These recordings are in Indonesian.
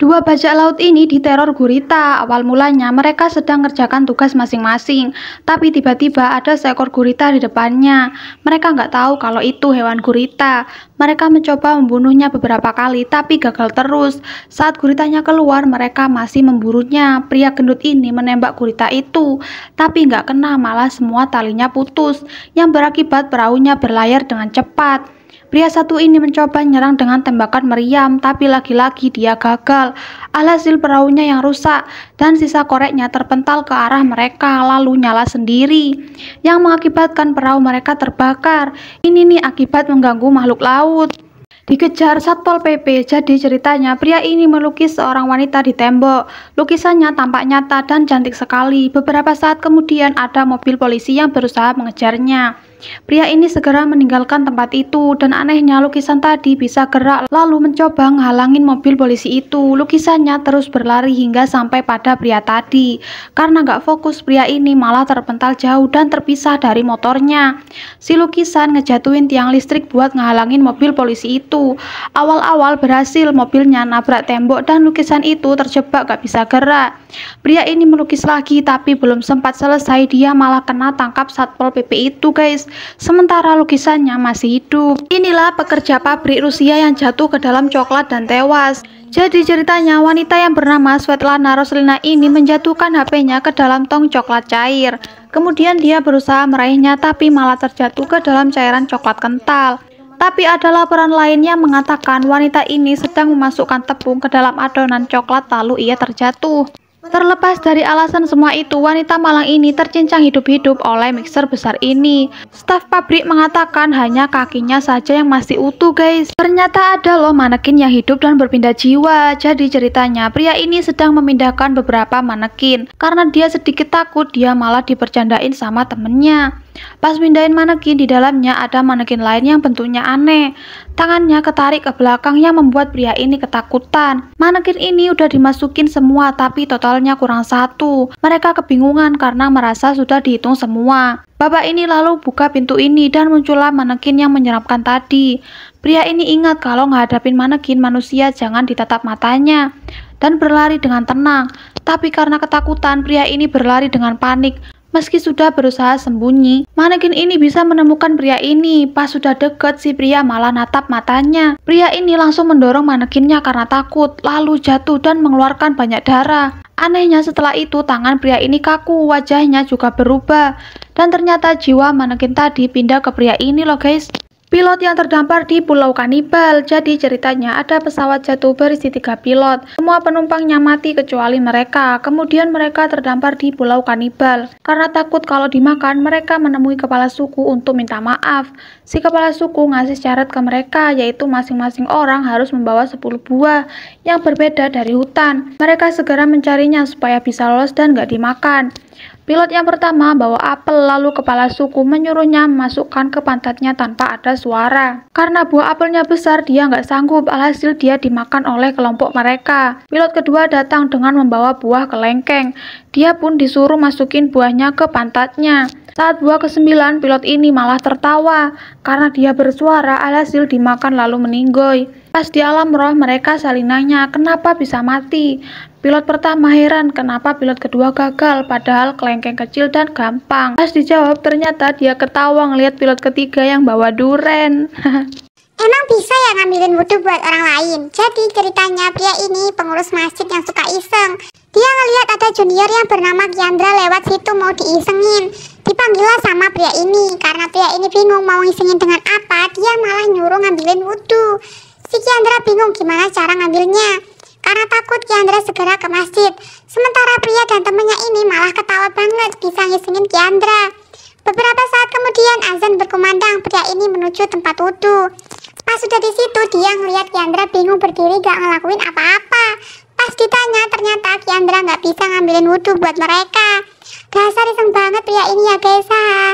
Dua bajak laut ini diteror gurita. Awal mulanya mereka sedang ngerjakan tugas masing-masing, tapi tiba-tiba ada seekor gurita di depannya. Mereka nggak tahu kalau itu hewan gurita. Mereka mencoba membunuhnya beberapa kali, tapi gagal terus. Saat guritanya keluar, mereka masih memburunya. Pria gendut ini menembak gurita itu, tapi nggak kena, malah semua talinya putus, yang berakibat perahunya berlayar dengan cepat. Pria satu ini mencoba menyerang dengan tembakan meriam, tapi lagi-lagi dia gagal. Alhasil perahunya yang rusak dan sisa koreknya terpental ke arah mereka lalu nyala sendiri, yang mengakibatkan perahu mereka terbakar. Ini nih akibat mengganggu makhluk laut. Dikejar Satpol PP, jadi ceritanya pria ini melukis seorang wanita di tembok. Lukisannya tampak nyata dan cantik sekali. Beberapa saat kemudian ada mobil polisi yang berusaha mengejarnya. Pria ini segera meninggalkan tempat itu dan anehnya lukisan tadi bisa gerak lalu mencoba menghalangin mobil polisi itu. Lukisannya terus berlari hingga sampai pada pria tadi. Karena gak fokus pria ini malah terpental jauh dan terpisah dari motornya. Si lukisan ngejatuhin tiang listrik buat menghalangin mobil polisi itu. Awal-awal berhasil mobilnya nabrak tembok dan lukisan itu terjebak gak bisa gerak. Pria ini melukis lagi tapi belum sempat selesai dia malah kena tangkap Satpol PP itu guys sementara lukisannya masih hidup. Inilah pekerja pabrik Rusia yang jatuh ke dalam coklat dan tewas. Jadi ceritanya wanita yang bernama Svetlana Roslina ini menjatuhkan HP-nya ke dalam tong coklat cair. Kemudian dia berusaha meraihnya tapi malah terjatuh ke dalam cairan coklat kental. Tapi ada laporan lain yang mengatakan wanita ini sedang memasukkan tepung ke dalam adonan coklat lalu ia terjatuh. Terlepas dari alasan semua itu, wanita Malang ini tercincang hidup-hidup oleh mixer besar ini. Staf pabrik mengatakan hanya kakinya saja yang masih utuh guys. Ternyata ada loh manekin yang hidup dan berpindah jiwa. Jadi ceritanya pria ini sedang memindahkan beberapa manekin. Karena dia sedikit takut, dia malah dipercandain sama temennya. Pas pindahin manekin, di dalamnya ada manekin lain yang bentuknya aneh. Tangannya ketarik ke belakang yang membuat pria ini ketakutan. Manekin ini udah dimasukin semua tapi total totalnya kurang satu. Mereka kebingungan karena merasa sudah dihitung semua. Bapak ini lalu buka pintu ini dan muncullah manekin yang menyeramkan tadi. Pria ini ingat kalau menghadapin manekin manusia jangan ditatap matanya dan berlari dengan tenang. Tapi karena ketakutan, pria ini berlari dengan panik. Meski sudah berusaha sembunyi, manekin ini bisa menemukan pria ini. Pas sudah deket, si pria malah natap matanya. Pria ini langsung mendorong manekinnya karena takut, lalu jatuh dan mengeluarkan banyak darah. Anehnya setelah itu tangan pria ini kaku, wajahnya juga berubah. Dan ternyata jiwa manekin tadi pindah ke pria ini loh guys. Pilot yang terdampar di Pulau Kanibal. Jadi ceritanya ada pesawat jatuh berisi tiga pilot. Semua penumpangnya mati kecuali mereka. Kemudian mereka terdampar di Pulau Kanibal. Karena takut kalau dimakan, mereka menemui kepala suku untuk minta maaf. Si kepala suku ngasih syarat ke mereka, yaitu masing-masing orang harus membawa 10 buah yang berbeda dari hutan. Mereka segera mencarinya supaya bisa lolos dan gak dimakan. Pilot yang pertama bawa apel lalu kepala suku menyuruhnya masukkan ke pantatnya tanpa ada suara. Karena buah apelnya besar, dia nggak sanggup alhasil dia dimakan oleh kelompok mereka. Pilot kedua datang dengan membawa buah kelengkeng. Dia pun disuruh masukin buahnya ke pantatnya. Saat buah kesembilan pilot ini malah tertawa karena dia bersuara alhasil dimakan lalu meninggoy. Pas di alam roh mereka saling kenapa bisa mati. Pilot pertama heran kenapa pilot kedua gagal padahal kelengkeng kecil dan gampang. Pas dijawab ternyata dia ketawa ngelihat pilot ketiga yang bawa duren. Emang bisa ya ngambilin wudhu buat orang lain? Jadi ceritanya pria ini pengurus masjid yang suka iseng. Dia ngeliat ada junior yang bernama Kiandra lewat situ mau diisengin. Dipanggilah sama pria ini karena pria ini bingung mau isengin dengan apa, dia malah nyuruh ngambilin wudhu. Si Kiandra bingung gimana cara ngambilnya karena takut Kiandra segera ke masjid. Sementara pria dan temannya ini malah ketawa banget bisa ngisengin Kiandra. Beberapa saat kemudian azan berkumandang, pria ini menuju tempat wudhu. Pas sudah di situ, dia ngeliat Kiandra bingung berdiri gak ngelakuin apa-apa. Pas ditanya, ternyata Kiandra nggak bisa ngambilin wudhu buat mereka. Dasar iseng banget pria ini ya guys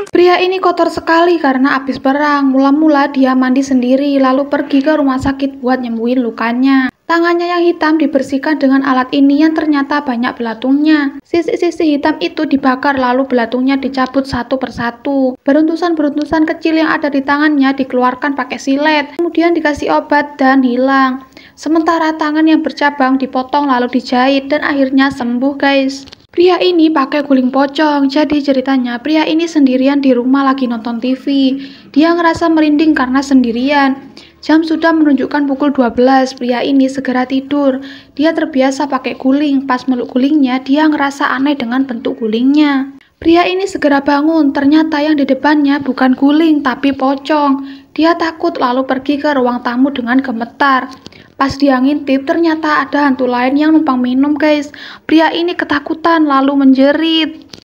Pria ini kotor sekali karena abis perang. Mula-mula dia mandi sendiri, lalu pergi ke rumah sakit buat nyembuhin lukanya. Tangannya yang hitam dibersihkan dengan alat ini yang ternyata banyak belatungnya. Sisi-sisi hitam itu dibakar lalu belatungnya dicabut satu persatu. Beruntusan-beruntusan kecil yang ada di tangannya dikeluarkan pakai silet, kemudian dikasih obat dan hilang. Sementara tangan yang bercabang dipotong lalu dijahit dan akhirnya sembuh guys. Pria ini pakai guling pocong, jadi ceritanya pria ini sendirian di rumah lagi nonton TV. Dia ngerasa merinding karena sendirian. Jam sudah menunjukkan pukul 12, pria ini segera tidur. Dia terbiasa pakai guling, pas meluk gulingnya dia ngerasa aneh dengan bentuk gulingnya. Pria ini segera bangun, ternyata yang di depannya bukan guling tapi pocong. Dia takut lalu pergi ke ruang tamu dengan gemetar. Pas dia ngintip, ternyata ada hantu lain yang numpang minum guys. Pria ini ketakutan lalu menjerit.